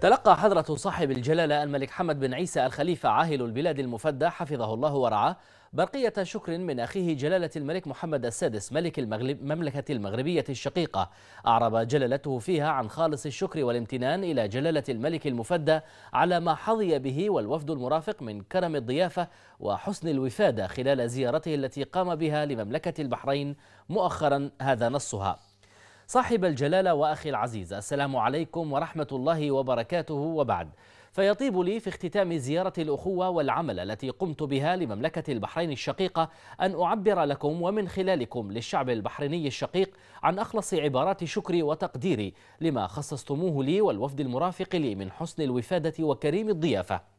تلقى حضرة صاحب الجلالة الملك حمد بن عيسى الخليفة عاهل البلاد المفدى حفظه الله ورعاه برقية شكر من أخيه جلالة الملك محمد السادس ملك المملكة المغربية الشقيقة أعرب جلالته فيها عن خالص الشكر والامتنان إلى جلالة الملك المفدى على ما حظي به والوفد المرافق من كرم الضيافة وحسن الوفادة خلال زيارته التي قام بها لمملكة البحرين مؤخرا هذا نصها صاحب الجلالة وأخي العزيز السلام عليكم ورحمة الله وبركاته وبعد فيطيب لي في اختتام زيارة الأخوة والعمل التي قمت بها لمملكة البحرين الشقيقة أن أعبر لكم ومن خلالكم للشعب البحريني الشقيق عن أخلص عبارات شكري وتقديري لما خصصتموه لي والوفد المرافق لي من حسن الوفادة وكريم الضيافة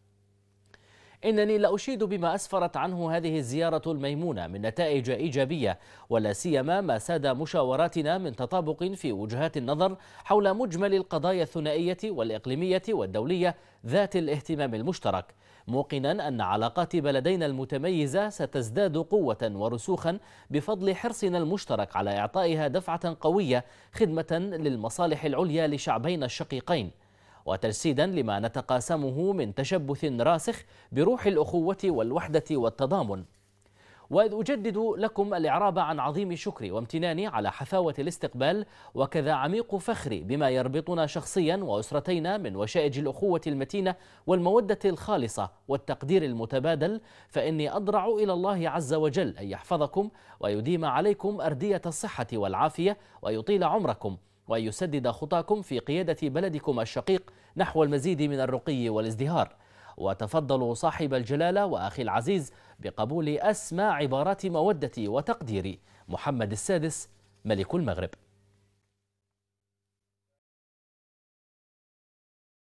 إنني لأشيد بما أسفرت عنه هذه الزيارة الميمونة من نتائج إيجابية ولا سيما ما ساد مشاوراتنا من تطابق في وجهات النظر حول مجمل القضايا الثنائية والإقليمية والدولية ذات الاهتمام المشترك موقنا أن علاقات بلدينا المتميزة ستزداد قوة ورسوخا بفضل حرصنا المشترك على إعطائها دفعة قوية خدمة للمصالح العليا لشعبينا الشقيقين وتجسيدا لما نتقاسمه من تشبث راسخ بروح الأخوة والوحدة والتضامن وإذ أجدد لكم الإعراب عن عظيم شكري وامتناني على حفاوة الاستقبال وكذا عميق فخري بما يربطنا شخصيا وأسرتينا من وشائج الأخوة المتينة والمودة الخالصة والتقدير المتبادل فإني أضرع إلى الله عز وجل أن يحفظكم ويديم عليكم أردية الصحة والعافية ويطيل عمركم وأن يسدد خطاكم في قيادة بلدكم الشقيق نحو المزيد من الرقي والازدهار وتفضلوا صاحب الجلالة وأخي العزيز بقبول أسمى عبارات مودتي وتقديري محمد السادس ملك المغرب